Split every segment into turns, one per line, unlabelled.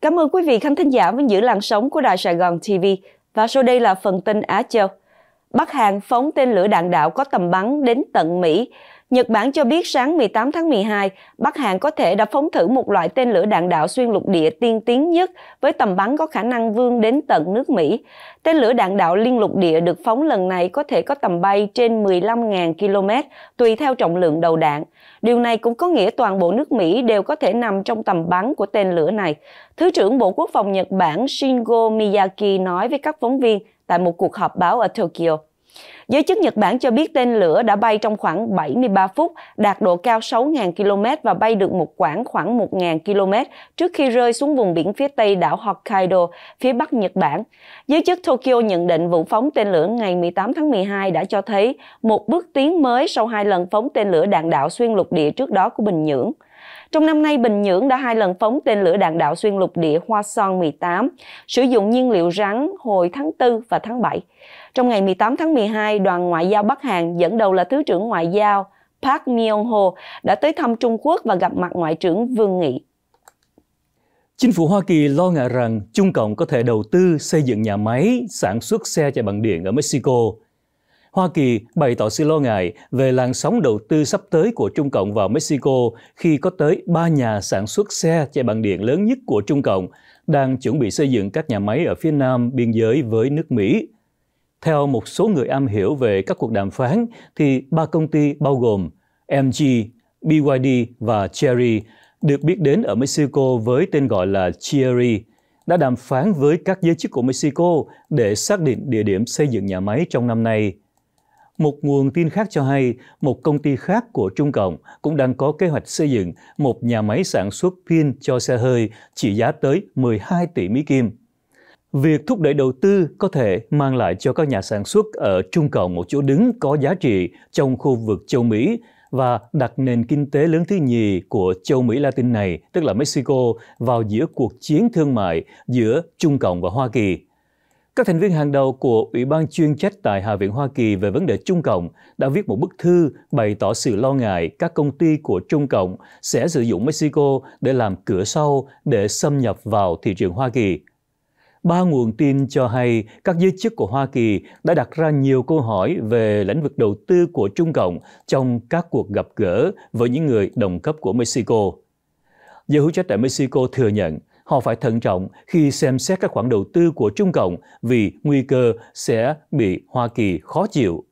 Cảm ơn quý vị khán thính giả vẫn giữ làn sóng của Đài Sài Gòn TV và sau đây là phần tin Á Châu. Bắc Hàn phóng tên lửa đạn đạo có tầm bắn đến tận Mỹ. Nhật Bản cho biết sáng 18 tháng 12, Bắc Hàn có thể đã phóng thử một loại tên lửa đạn đạo xuyên lục địa tiên tiến nhất với tầm bắn có khả năng vươn đến tận nước Mỹ. Tên lửa đạn đạo liên lục địa được phóng lần này có thể có tầm bay trên 15.000 km tùy theo trọng lượng đầu đạn. Điều này cũng có nghĩa toàn bộ nước Mỹ đều có thể nằm trong tầm bắn của tên lửa này. Thứ trưởng Bộ Quốc phòng Nhật Bản Shingo Miyaki nói với các phóng viên tại một cuộc họp báo ở Tokyo. Giới chức Nhật Bản cho biết tên lửa đã bay trong khoảng 73 phút, đạt độ cao 6.000 km và bay được một quãng khoảng 1.000 km trước khi rơi xuống vùng biển phía tây đảo Hokkaido, phía bắc Nhật Bản. Giới chức Tokyo nhận định vụ phóng tên lửa ngày 18 tháng 12 đã cho thấy một bước tiến mới sau hai lần phóng tên lửa đạn đạo xuyên lục địa trước đó của Bình Nhưỡng. Trong năm nay, Bình Nhưỡng đã hai lần phóng tên lửa đạn đạo xuyên lục địa Hoa Son 18, sử dụng nhiên liệu rắn hồi tháng 4 và tháng 7. Trong ngày 18 tháng 12, đoàn ngoại giao Bắc Hàn dẫn đầu là Thứ trưởng Ngoại giao Park Myung-ho đã tới thăm Trung Quốc và gặp mặt Ngoại trưởng Vương Nghị.
Chính phủ Hoa Kỳ lo ngại rằng Trung Cộng có thể đầu tư xây dựng nhà máy sản xuất xe chạy bằng điện ở Mexico. Hoa Kỳ bày tỏ sự lo ngại về làn sóng đầu tư sắp tới của Trung Cộng vào Mexico khi có tới ba nhà sản xuất xe chạy bằng điện lớn nhất của Trung Cộng đang chuẩn bị xây dựng các nhà máy ở phía nam biên giới với nước Mỹ theo một số người am hiểu về các cuộc đàm phán, thì ba công ty bao gồm MG, BYD và Cherry được biết đến ở Mexico với tên gọi là Cherry, đã đàm phán với các giới chức của Mexico để xác định địa điểm xây dựng nhà máy trong năm nay. Một nguồn tin khác cho hay, một công ty khác của Trung Cộng cũng đang có kế hoạch xây dựng một nhà máy sản xuất pin cho xe hơi trị giá tới 12 tỷ Mỹ Kim. Việc thúc đẩy đầu tư có thể mang lại cho các nhà sản xuất ở Trung Cộng một chỗ đứng có giá trị trong khu vực châu Mỹ và đặt nền kinh tế lớn thứ nhì của châu Mỹ Latin này, tức là Mexico, vào giữa cuộc chiến thương mại giữa Trung Cộng và Hoa Kỳ. Các thành viên hàng đầu của Ủy ban chuyên trách tại Hạ viện Hoa Kỳ về vấn đề Trung Cộng đã viết một bức thư bày tỏ sự lo ngại các công ty của Trung Cộng sẽ sử dụng Mexico để làm cửa sau để xâm nhập vào thị trường Hoa Kỳ – ba nguồn tin cho hay các giới chức của Hoa Kỳ đã đặt ra nhiều câu hỏi về lĩnh vực đầu tư của Trung Cộng trong các cuộc gặp gỡ với những người đồng cấp của Mexico. Giới hữu trách tại Mexico thừa nhận họ phải thận trọng khi xem xét các khoản đầu tư của Trung Cộng vì nguy cơ sẽ bị Hoa Kỳ khó chịu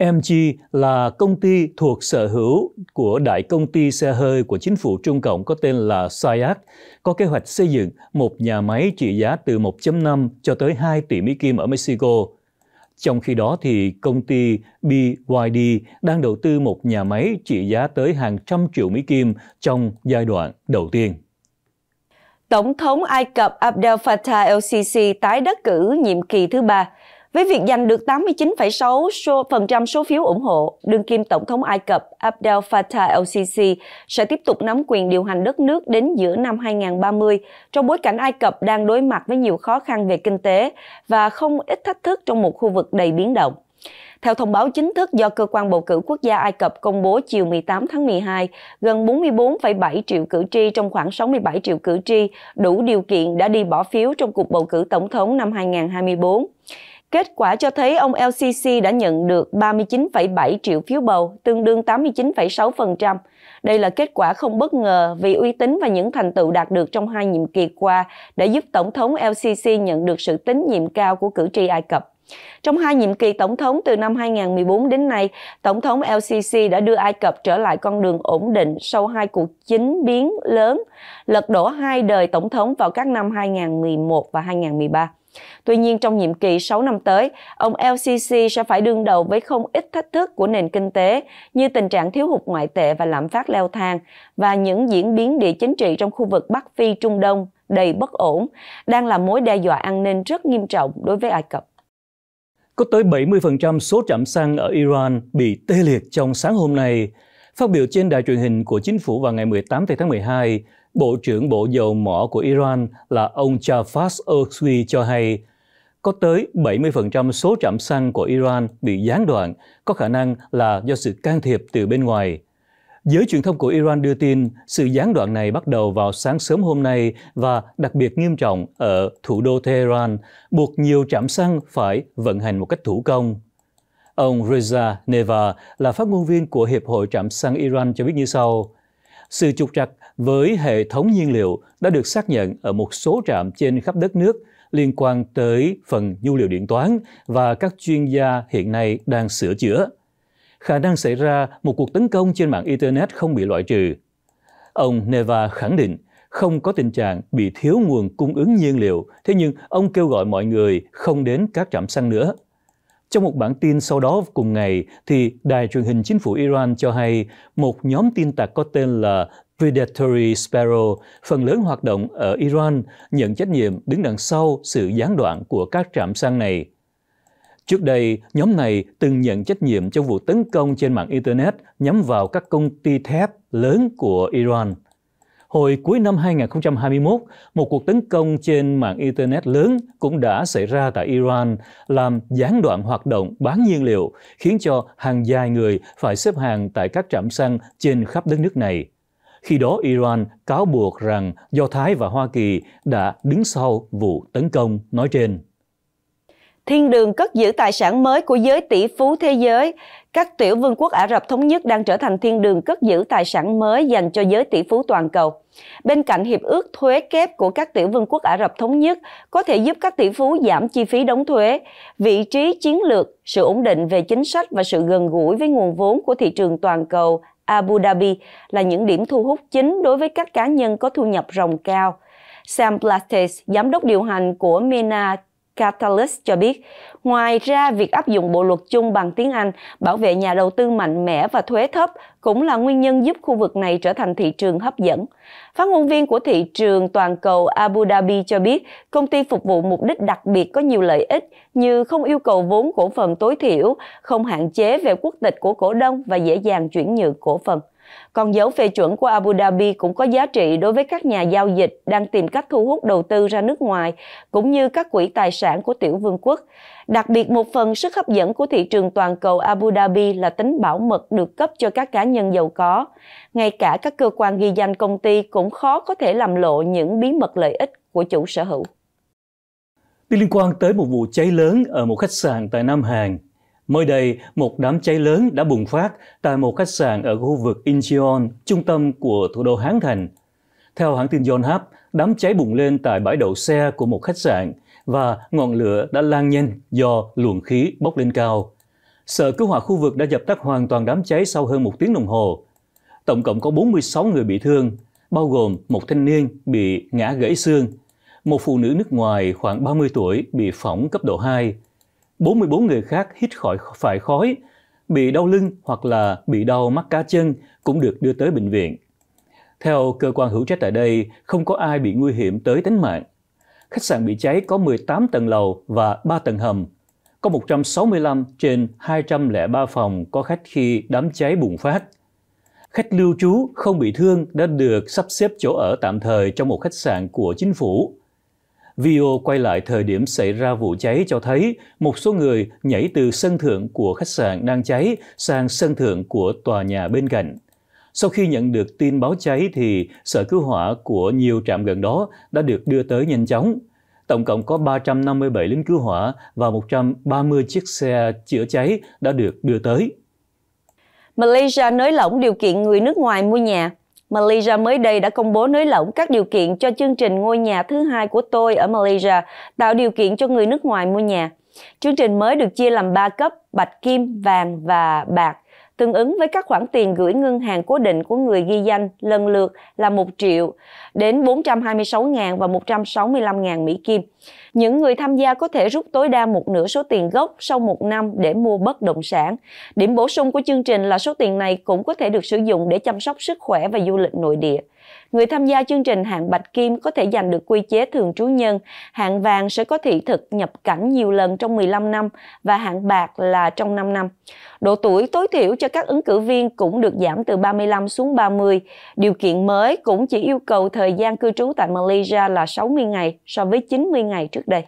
MG là công ty thuộc sở hữu của đại công ty xe hơi của chính phủ Trung Cộng có tên là SAIAC, có kế hoạch xây dựng một nhà máy trị giá từ 1.5 cho tới 2 tỷ Mỹ Kim ở Mexico. Trong khi đó thì công ty BYD đang đầu tư một nhà máy trị giá tới hàng trăm triệu Mỹ Kim trong giai đoạn đầu tiên.
Tổng thống Ai Cập Abdel Fattah el-Sisi tái đắc cử nhiệm kỳ thứ ba – với việc giành được 89,6% số phiếu ủng hộ, đương kim Tổng thống Ai Cập Abdel Fattah el-Sisi sẽ tiếp tục nắm quyền điều hành đất nước đến giữa năm 2030, trong bối cảnh Ai Cập đang đối mặt với nhiều khó khăn về kinh tế và không ít thách thức trong một khu vực đầy biến động. Theo thông báo chính thức do Cơ quan Bầu cử Quốc gia Ai Cập công bố chiều 18 tháng 12, gần 44,7 triệu cử tri trong khoảng 67 triệu cử tri đủ điều kiện đã đi bỏ phiếu trong cuộc bầu cử tổng thống năm 2024. Kết quả cho thấy ông LCC đã nhận được 39,7 triệu phiếu bầu, tương đương 89,6%. Đây là kết quả không bất ngờ vì uy tín và những thành tựu đạt được trong hai nhiệm kỳ qua đã giúp Tổng thống LCC nhận được sự tín nhiệm cao của cử tri Ai Cập. Trong hai nhiệm kỳ tổng thống từ năm 2014 đến nay, Tổng thống LCC đã đưa Ai Cập trở lại con đường ổn định sau hai cuộc chính biến lớn, lật đổ hai đời tổng thống vào các năm 2011 và 2013. Tuy nhiên, trong nhiệm kỳ 6 năm tới, ông LCC sẽ phải đương đầu với không ít thách thức của nền kinh tế như tình trạng thiếu hụt ngoại tệ và lạm phát leo thang và những diễn biến địa chính trị trong khu vực Bắc Phi Trung Đông đầy bất ổn đang là mối đe dọa an ninh rất nghiêm trọng đối với Ai Cập.
Có tới 70% số trạm xăng ở Iran bị tê liệt trong sáng hôm nay. Phát biểu trên đài truyền hình của chính phủ vào ngày 18 tháng 12, Bộ trưởng Bộ Dầu mỏ của Iran là ông Jafas Oksui cho hay, có tới 70% số trạm xăng của Iran bị gián đoạn, có khả năng là do sự can thiệp từ bên ngoài. Giới truyền thông của Iran đưa tin sự gián đoạn này bắt đầu vào sáng sớm hôm nay và đặc biệt nghiêm trọng ở thủ đô Tehran, buộc nhiều trạm xăng phải vận hành một cách thủ công. Ông Reza Neva là phát ngôn viên của Hiệp hội Trạm xăng Iran cho biết như sau. Sự trục trặc với hệ thống nhiên liệu đã được xác nhận ở một số trạm trên khắp đất nước liên quan tới phần nhu liệu điện toán và các chuyên gia hiện nay đang sửa chữa. Khả năng xảy ra một cuộc tấn công trên mạng Internet không bị loại trừ. Ông Neva khẳng định không có tình trạng bị thiếu nguồn cung ứng nhiên liệu, thế nhưng ông kêu gọi mọi người không đến các trạm xăng nữa. Trong một bản tin sau đó cùng ngày, thì đài truyền hình chính phủ Iran cho hay một nhóm tin tặc có tên là Predatory Sparrow, phần lớn hoạt động ở Iran, nhận trách nhiệm đứng đằng sau sự gián đoạn của các trạm xăng này. Trước đây, nhóm này từng nhận trách nhiệm trong vụ tấn công trên mạng Internet nhắm vào các công ty thép lớn của Iran. Hồi cuối năm 2021, một cuộc tấn công trên mạng Internet lớn cũng đã xảy ra tại Iran, làm gián đoạn hoạt động bán nhiên liệu, khiến cho hàng dài người phải xếp hàng tại các trạm xăng trên khắp đất nước này. Khi đó, Iran cáo buộc rằng Do Thái và Hoa Kỳ đã đứng sau vụ tấn công nói trên
thiên đường cất giữ tài sản mới của giới tỷ phú thế giới. Các tiểu vương quốc Ả Rập Thống Nhất đang trở thành thiên đường cất giữ tài sản mới dành cho giới tỷ phú toàn cầu. Bên cạnh hiệp ước thuế kép của các tiểu vương quốc Ả Rập Thống Nhất có thể giúp các tỷ phú giảm chi phí đóng thuế, vị trí chiến lược, sự ổn định về chính sách và sự gần gũi với nguồn vốn của thị trường toàn cầu Abu Dhabi là những điểm thu hút chính đối với các cá nhân có thu nhập ròng cao. Sam Plates, giám đốc điều hành của MENA Catalyst cho biết, ngoài ra việc áp dụng bộ luật chung bằng tiếng Anh bảo vệ nhà đầu tư mạnh mẽ và thuế thấp cũng là nguyên nhân giúp khu vực này trở thành thị trường hấp dẫn. Phát ngôn viên của thị trường toàn cầu Abu Dhabi cho biết, công ty phục vụ mục đích đặc biệt có nhiều lợi ích như không yêu cầu vốn cổ phần tối thiểu, không hạn chế về quốc tịch của cổ đông và dễ dàng chuyển nhượng cổ phần. Còn dấu phê chuẩn của Abu Dhabi cũng có giá trị đối với các nhà giao dịch đang tìm cách thu hút đầu tư ra nước ngoài, cũng như các quỹ tài sản của tiểu vương quốc. Đặc biệt một phần sức hấp dẫn của thị trường toàn cầu Abu Dhabi là tính bảo mật được cấp cho các cá nhân giàu có. Ngay cả các cơ quan ghi danh công ty cũng khó có thể làm lộ những bí mật lợi ích của chủ sở hữu.
Đi liên quan tới một vụ cháy lớn ở một khách sạn tại Nam Hàn Mới đây, một đám cháy lớn đã bùng phát tại một khách sạn ở khu vực Incheon, trung tâm của thủ đô Hán Thành. Theo hãng tin Yonhap, đám cháy bùng lên tại bãi đậu xe của một khách sạn và ngọn lửa đã lan nhanh do luồng khí bốc lên cao. Sở cứu hỏa khu vực đã dập tắt hoàn toàn đám cháy sau hơn một tiếng đồng hồ. Tổng cộng có 46 người bị thương, bao gồm một thanh niên bị ngã gãy xương, một phụ nữ nước ngoài khoảng 30 tuổi bị phỏng cấp độ 2, 44 người khác hít khỏi phải khói, bị đau lưng hoặc là bị đau mắt cá chân cũng được đưa tới bệnh viện. Theo cơ quan hữu trách tại đây, không có ai bị nguy hiểm tới tính mạng. Khách sạn bị cháy có 18 tầng lầu và 3 tầng hầm. Có 165 trên 203 phòng có khách khi đám cháy bùng phát. Khách lưu trú không bị thương đã được sắp xếp chỗ ở tạm thời trong một khách sạn của chính phủ. Video quay lại thời điểm xảy ra vụ cháy cho thấy một số người nhảy từ sân thượng của khách sạn đang cháy sang sân thượng của tòa nhà bên cạnh. Sau khi nhận được tin báo cháy thì sở cứu hỏa của nhiều trạm gần đó đã được đưa tới nhanh chóng. Tổng cộng có 357 lính cứu hỏa và 130 chiếc xe chữa cháy đã được đưa tới.
Malaysia nới lỏng điều kiện người nước ngoài mua nhà Malaysia mới đây đã công bố nới lỏng các điều kiện cho chương trình ngôi nhà thứ hai của tôi ở Malaysia, tạo điều kiện cho người nước ngoài mua nhà. Chương trình mới được chia làm 3 cấp, bạch kim, vàng và bạc tương ứng với các khoản tiền gửi ngân hàng cố định của người ghi danh lần lượt là 1 triệu đến 426.000 và 165.000 Mỹ Kim. Những người tham gia có thể rút tối đa một nửa số tiền gốc sau một năm để mua bất động sản. Điểm bổ sung của chương trình là số tiền này cũng có thể được sử dụng để chăm sóc sức khỏe và du lịch nội địa. Người tham gia chương trình hạng bạch kim có thể giành được quy chế thường trú nhân, hạng vàng sẽ có thị thực nhập cảnh nhiều lần trong 15 năm và hạng bạc là trong 5 năm. Độ tuổi tối thiểu cho các ứng cử viên cũng được giảm từ 35 xuống 30. Điều kiện mới cũng chỉ yêu cầu thời gian cư trú tại Malaysia là 60 ngày so với 90 ngày trước đây.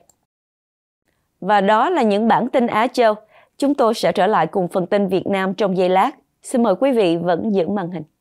Và đó là những bản tin Á Châu. Chúng tôi sẽ trở lại cùng phần tin Việt Nam trong giây lát. Xin mời quý vị vẫn giữ màn hình.